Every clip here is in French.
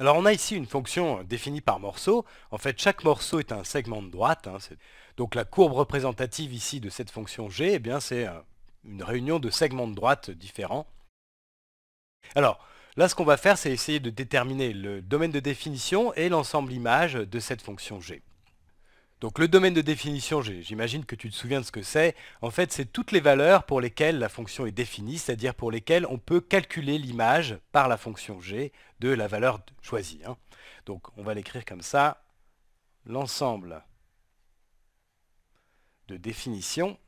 Alors on a ici une fonction définie par morceau. En fait, chaque morceau est un segment de droite. Hein, donc la courbe représentative ici de cette fonction g, eh bien c'est euh, une réunion de segments de droite différents. Alors là, ce qu'on va faire, c'est essayer de déterminer le domaine de définition et l'ensemble image de cette fonction g. Donc le domaine de définition, j'imagine que tu te souviens de ce que c'est. En fait, c'est toutes les valeurs pour lesquelles la fonction est définie, c'est-à-dire pour lesquelles on peut calculer l'image par la fonction g de la valeur choisie. Hein. Donc on va l'écrire comme ça. L'ensemble de définition.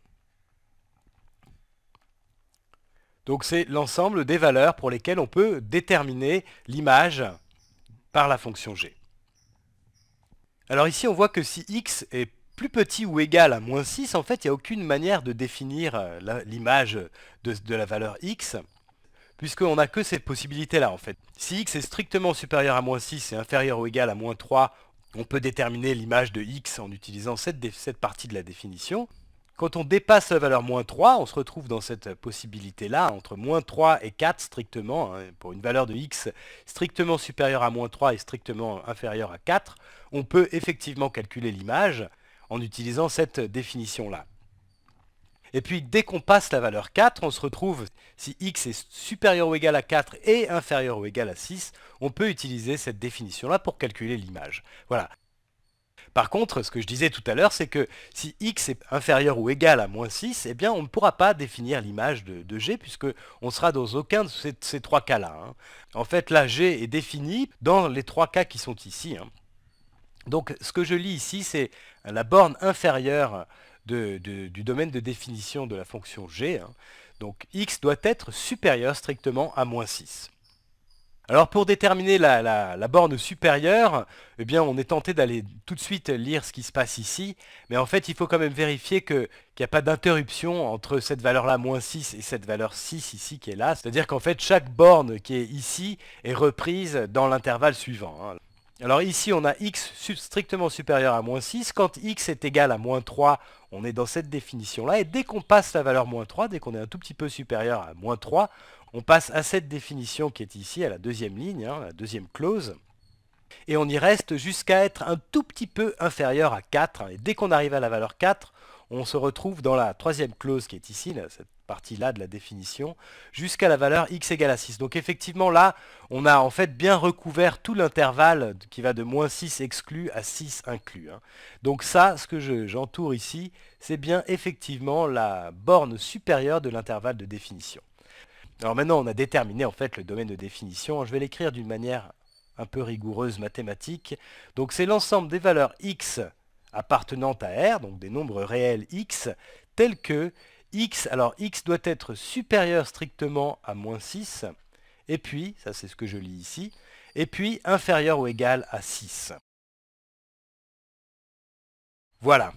Donc c'est l'ensemble des valeurs pour lesquelles on peut déterminer l'image par la fonction g. Alors ici on voit que si x est plus petit ou égal à moins 6, en fait il n'y a aucune manière de définir euh, l'image de, la valeur x, puisqu'on n'a que cette possibilité là en fait. Si x est strictement supérieur à moins 6 et inférieur ou égal à moins 3, on peut déterminer l'image de x en utilisant cette partie de la définition. Quand on dépasse la valeur moins 3, on se retrouve dans cette possibilité-là, entre moins 3 et 4 strictement, hein, pour une valeur de x strictement supérieure à moins 3 et strictement inférieure à 4, on peut effectivement calculer l'image en utilisant cette définition-là. Et puis dès qu'on passe la valeur 4, on se retrouve, si x est supérieur ou égal à 4 et inférieur ou égal à 6, on peut utiliser cette définition-là pour calculer l'image. Voilà. Par contre, ce que je disais tout à l'heure, c'est que si x est inférieur ou égal à moins 6, eh bien on ne pourra pas définir l'image de, g, puisqu'on on sera dans aucun de ces, trois cas-là. Hein. En fait, là, g est défini dans les trois cas qui sont ici. Hein. Donc ce que je lis ici, c'est la borne inférieure du domaine de définition de la fonction g. Hein. Donc x doit être supérieur strictement à moins 6. Alors pour déterminer la, borne supérieure, eh on est tenté d'aller tout de suite lire ce qui se passe ici, mais en fait il faut quand même vérifier qu'il n'y a pas d'interruption entre cette valeur-là moins 6 et cette valeur 6 ici qui est là, c'est-à-dire qu'en fait chaque borne qui est ici est reprise dans l'intervalle suivant. Hein. Alors ici, on a x strictement supérieur à moins 6. Quand x est égal à moins 3, on est dans cette définition-là. Et dès qu'on passe la valeur moins 3, dès qu'on est un tout petit peu supérieur à moins 3, on passe à cette définition qui est ici, à la deuxième ligne, hein, la deuxième clause. Et on y reste jusqu'à être un tout petit peu inférieur à 4. Et dès qu'on arrive à la valeur 4, on se retrouve dans la troisième clause qui est ici, partie-là de la définition, jusqu'à la valeur x égale à 6. Donc effectivement, là, on a en fait bien recouvert tout l'intervalle qui va de moins 6 exclu à 6 inclus. Hein. Donc ça, ce que j'entoure ici, c'est bien effectivement la borne supérieure de l'intervalle de définition. Alors maintenant, on a déterminé en fait le domaine de définition. Je vais l'écrire d'une manière un peu rigoureuse mathématique. Donc c'est l'ensemble des valeurs x appartenant à R, donc des nombres réels x, tels que x, alors x doit être supérieur strictement à moins 6, et puis, ça c'est ce que je lis ici, et puis inférieur ou égal à 6. Voilà.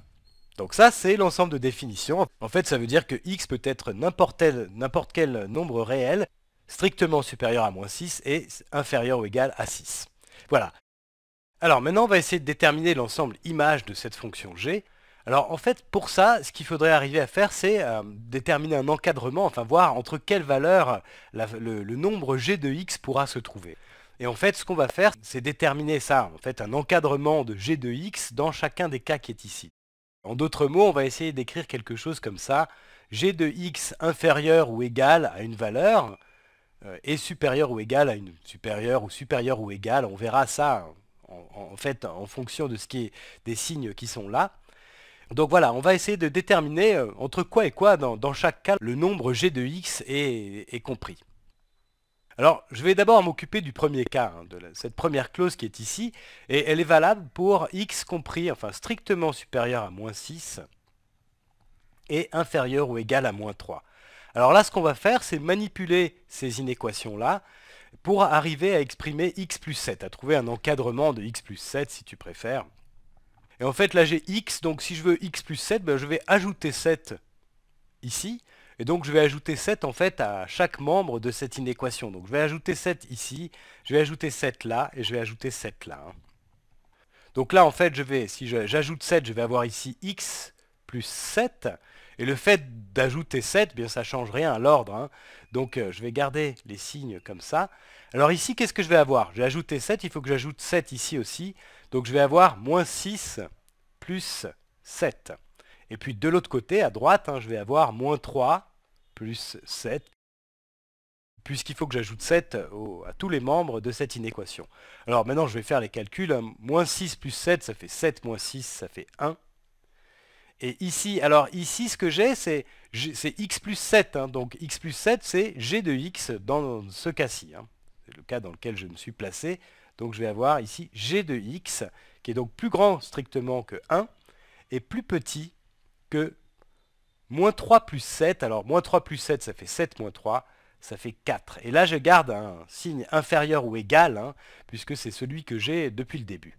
Donc ça, c'est l'ensemble de définitions. En fait, ça veut dire que x peut être n'importe quel, quel, nombre réel, strictement supérieur à moins 6 et inférieur ou égal à 6. Voilà. Alors maintenant, on va essayer de déterminer l'ensemble image de cette fonction g. Alors en fait, pour ça, ce qu'il faudrait arriver à faire, c'est euh, déterminer un encadrement, enfin voir entre quelles valeurs le, nombre g de x pourra se trouver. Et en fait, ce qu'on va faire, c'est déterminer ça, en fait, un encadrement de g de x dans chacun des cas qui est ici. En d'autres mots, on va essayer d'écrire quelque chose comme ça. g de x inférieur ou égal à une valeur euh, et supérieur ou égal à une supérieure ou supérieure ou égale. On verra ça hein, en, fait en fonction de ce qui est des signes qui sont là. Donc voilà, on va essayer de déterminer euh, entre quoi et quoi dans, chaque cas le nombre g de x est, compris. Alors, je vais d'abord m'occuper du premier cas, hein, de cette première clause qui est ici, et elle est valable pour x compris, enfin strictement supérieur à moins 6, et inférieur ou égal à moins 3. Alors là, ce qu'on va faire, c'est manipuler ces inéquations-là pour arriver à exprimer x plus 7, à trouver un encadrement de x plus 7 si tu préfères. Et en fait, là, j'ai x, donc si je veux x plus 7, ben, je vais ajouter 7 ici. Et donc, je vais ajouter 7, en fait, à chaque membre de cette inéquation. Donc, je vais ajouter 7 ici, je vais ajouter 7 là, et je vais ajouter 7 là. Hein. Donc là, en fait, je vais, si j'ajoute 7, je vais avoir ici x plus 7. Et le fait d'ajouter 7, bien ça change rien à l'ordre. Hein. Donc euh, je vais garder les signes comme ça. Alors ici, qu'est-ce que je vais avoir J'ai ajouté 7, il faut que j'ajoute 7 ici aussi. Donc je vais avoir moins 6 plus 7. Et puis de l'autre côté, à droite, hein, je vais avoir moins 3 plus 7, puisqu'il faut que j'ajoute 7 à tous les membres de cette inéquation. Alors maintenant, je vais faire les calculs. Hein. Moins 6 plus 7, ça fait 7, moins 6, ça fait 1. Et ici, alors ici, ce que j'ai, c'est x plus 7. Hein. donc x plus 7, c'est g de x dans ce cas-ci. C'est le cas dans lequel je me suis placé. Donc je vais avoir ici g de x, qui est donc plus grand strictement que 1, et plus petit que moins 3 plus 7. Alors moins 3 plus 7, ça fait 7 moins 3, ça fait 4. Et là, je garde un signe inférieur ou égal, hein, puisque c'est celui que j'ai depuis le début.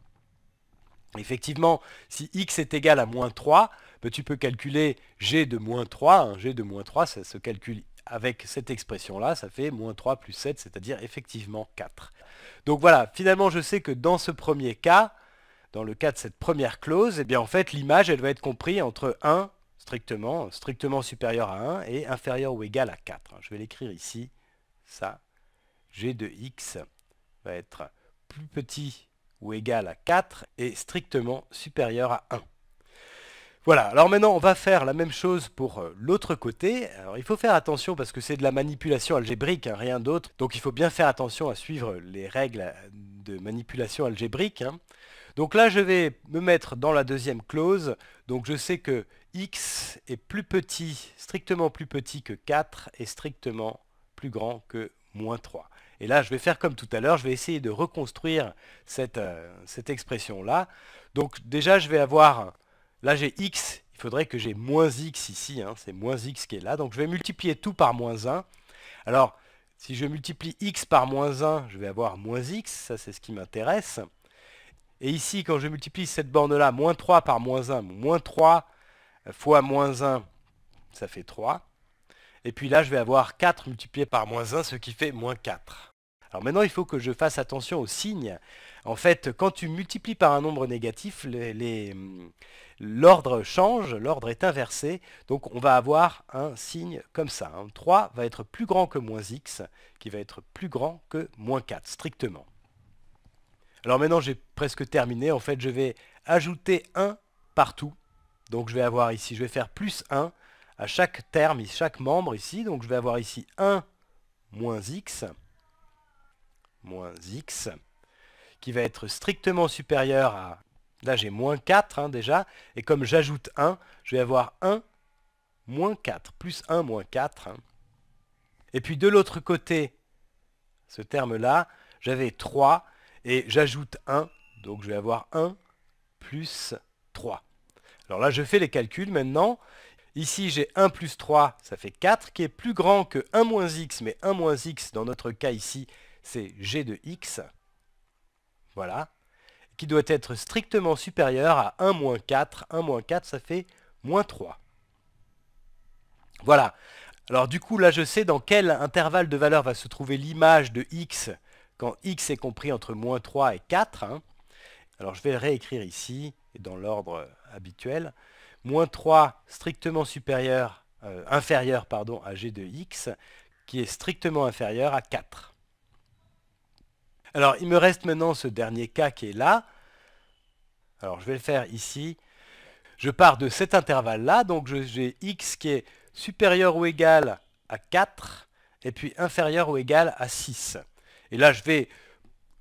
Effectivement, si x est égal à moins 3, ben, tu peux calculer g de moins 3. Hein. g de moins 3, ça se calcule avec cette expression-là, ça fait moins 3 plus 7, c'est-à-dire effectivement 4. Donc voilà, finalement je sais que dans ce premier cas, dans le cas de cette première clause, eh bien en fait l'image elle va être comprise entre 1 strictement, strictement supérieur à 1 et inférieur ou égal à 4. Je vais l'écrire ici, ça, g de x va être plus petit ou égal à 4 et strictement supérieur à 1. Voilà, alors maintenant on va faire la même chose pour euh, l'autre côté. Alors il faut faire attention parce que c'est de la manipulation algébrique, hein, rien d'autre. Donc il faut bien faire attention à suivre les règles euh, de manipulation algébrique. Hein. Donc là je vais me mettre dans la deuxième clause. Donc je sais que x est plus petit, strictement plus petit que 4 et strictement plus grand que moins 3. Et là, je vais faire comme tout à l'heure, je vais essayer de reconstruire cette, euh, cette expression-là. Donc déjà, je vais avoir Là, j'ai x, il faudrait que j'ai moins x ici, hein. c'est moins x qui est là. Donc je vais multiplier tout par moins 1. Alors, si je multiplie x par moins 1, je vais avoir moins x, ça c'est ce qui m'intéresse. Et ici, quand je multiplie cette borne-là, moins 3 par moins 1, moins 3 fois moins 1, ça fait 3. Et puis là, je vais avoir 4 multiplié par moins 1, ce qui fait moins 4. Alors maintenant, il faut que je fasse attention aux signes. En fait, quand tu multiplies par un nombre négatif, mm, l'ordre change, l'ordre est inversé. Donc on va avoir un signe comme ça. 3 hein. va être plus grand que moins x, qui va être plus grand que moins 4, strictement. Alors maintenant, j'ai presque terminé. En fait, je vais ajouter 1 partout. Donc je vais avoir ici, je vais faire plus 1 à chaque terme, chaque membre ici. Donc je vais avoir ici 1 moins x moins x, qui va être strictement supérieur à... Là, j'ai moins 4 hein, déjà, et comme j'ajoute 1, je vais avoir 1 moins 4, plus 1 moins 4. Hein. Et puis de l'autre côté, ce terme-là, j'avais 3, et j'ajoute 1, donc je vais avoir 1 plus 3. Alors là, je fais les calculs maintenant. Ici, j'ai 1 plus 3, ça fait 4, qui est plus grand que 1 moins x, mais 1 moins x, dans notre cas ici, c'est g de x, voilà, qui doit être strictement supérieur à 1 moins 4. 1 moins 4, ça fait moins 3. Voilà. Alors du coup, là, je sais dans quel intervalle de valeur va se trouver l'image de x quand x est compris entre moins 3 et 4. Hein. Alors je vais le réécrire ici, dans l'ordre habituel. Moins 3 strictement supérieur, euh, inférieur pardon, à g de x, qui est strictement inférieur à 4. Alors, il me reste maintenant ce dernier cas qui est là. Alors, je vais le faire ici. Je pars de cet intervalle-là, donc j'ai x qui est supérieur ou égal à 4, et puis inférieur ou égal à 6. Et là, je vais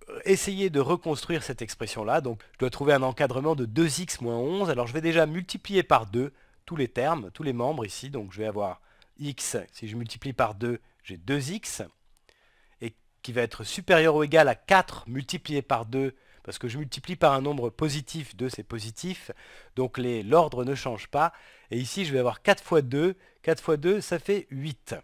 euh, essayer de reconstruire cette expression-là. Donc, je dois trouver un encadrement de 2x moins 11. Alors, je vais déjà multiplier par 2 tous les termes, tous les membres ici. Donc, je vais avoir x, si je multiplie par 2, j'ai 2x va être supérieur ou égal à 4 multiplié par 2, parce que je multiplie par un nombre positif, 2 c'est positif, donc l'ordre ne change pas. Et ici, je vais avoir 4 fois 2, 4 fois 2, ça fait 8.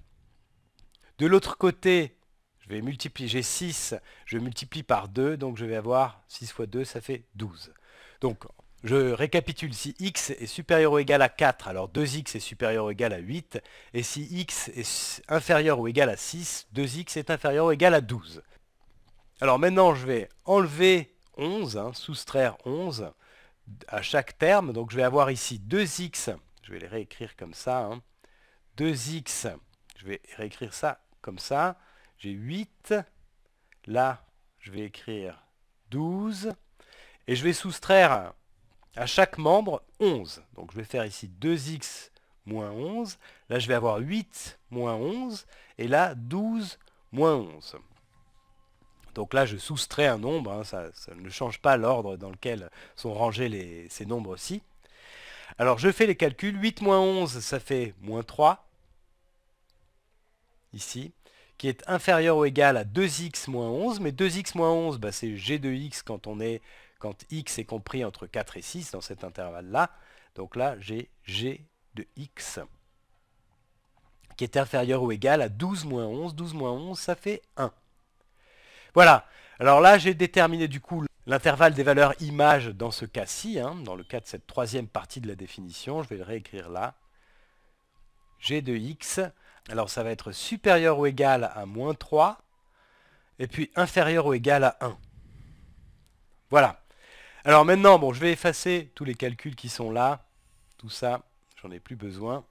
De l'autre côté, je vais multiplier, j'ai 6, je multiplie par 2, donc je vais avoir 6 fois 2, ça fait 12. Donc je récapitule, si x est supérieur ou égal à 4, alors 2x est supérieur ou égal à 8, et si x est inférieur ou égal à 6, 2x est inférieur ou égal à 12. Alors maintenant, je vais enlever 11, hein, soustraire 11 à chaque terme, donc je vais avoir ici 2x, je vais les réécrire comme ça, 2x, hein. je vais réécrire ça comme ça, j'ai 8, là, je vais écrire 12, et je vais soustraire à chaque membre 11. Donc je vais faire ici 2x moins 11. Là, je vais avoir 8 moins 11. Et là, 12 moins 11. Donc là, je soustrais un nombre. Hein. ça, ne change pas l'ordre dans lequel sont rangés ces nombres-ci. Alors, je fais les calculs. 8 moins 11, ça fait moins 3. Ici qui est inférieur ou égal à 2x moins 11, mais 2x moins 11, bah, c'est g de x quand on est quand x est compris entre 4 et 6 dans cet intervalle-là, donc là j'ai g de x qui est inférieur ou égal à 12 moins 11. 12 moins 11, ça fait 1. Voilà. Alors là, j'ai déterminé du coup l'intervalle des valeurs images dans ce cas-ci, hein, dans le cas de cette troisième partie de la définition. Je vais le réécrire là. g de x. Alors ça va être supérieur ou égal à moins 3, et puis inférieur ou égal à 1. Voilà. Alors maintenant, bon, je vais effacer tous les calculs qui sont là. Tout ça, j'en ai plus besoin.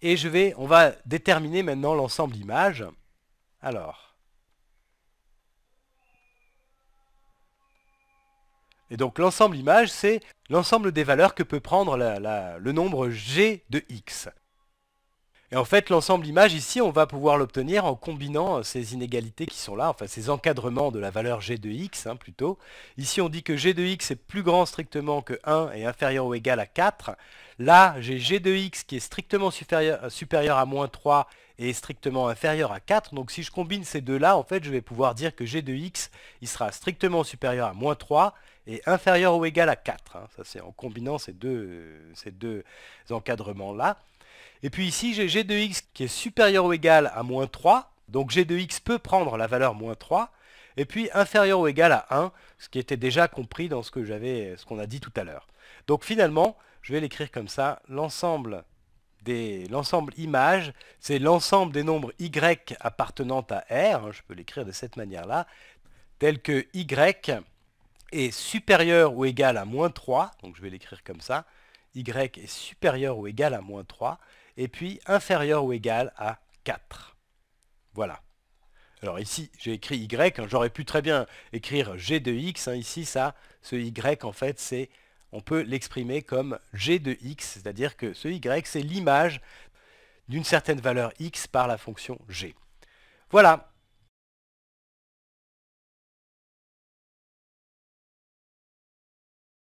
Et je vais, on va déterminer maintenant l'ensemble image. Alors. Et donc l'ensemble image, c'est l'ensemble des valeurs que peut prendre le nombre g de x. Et en fait, l'ensemble image ici, on va pouvoir l'obtenir en combinant euh, ces inégalités qui sont là, enfin ces encadrements de la valeur g de x hein, plutôt. Ici, on dit que g de x est plus grand strictement que 1 et inférieur ou égal à 4. Là, j'ai g de x qui est strictement supérieur, euh, à moins 3 et strictement inférieur à 4. Donc si je combine ces deux-là, en fait, je vais pouvoir dire que g de x, il sera strictement supérieur à moins 3 et inférieur ou égal à 4. Hein. Ça, c'est en combinant ces euh, ces deux encadrements-là. Et puis ici, j'ai g de x qui est supérieur ou égal à moins 3. Donc g de x peut prendre la valeur moins 3. Et puis inférieur ou égal à 1, ce qui était déjà compris dans ce que j'avais, qu'on a dit tout à l'heure. Donc finalement, je vais l'écrire comme ça, l'ensemble image, c'est l'ensemble des nombres y appartenant à R, hein, je peux l'écrire de cette manière-là, tel que y est supérieur ou égal à moins 3, donc je vais l'écrire comme ça, y est supérieur ou égal à moins 3, et puis inférieur ou égal à 4. Voilà. Alors ici, j'ai écrit y, hein, j'aurais pu très bien écrire g de x, hein, ici ça, ce y en fait c'est, on peut l'exprimer comme g de x, c'est-à-dire que ce y c'est l'image d'une certaine valeur x par la fonction g. Voilà,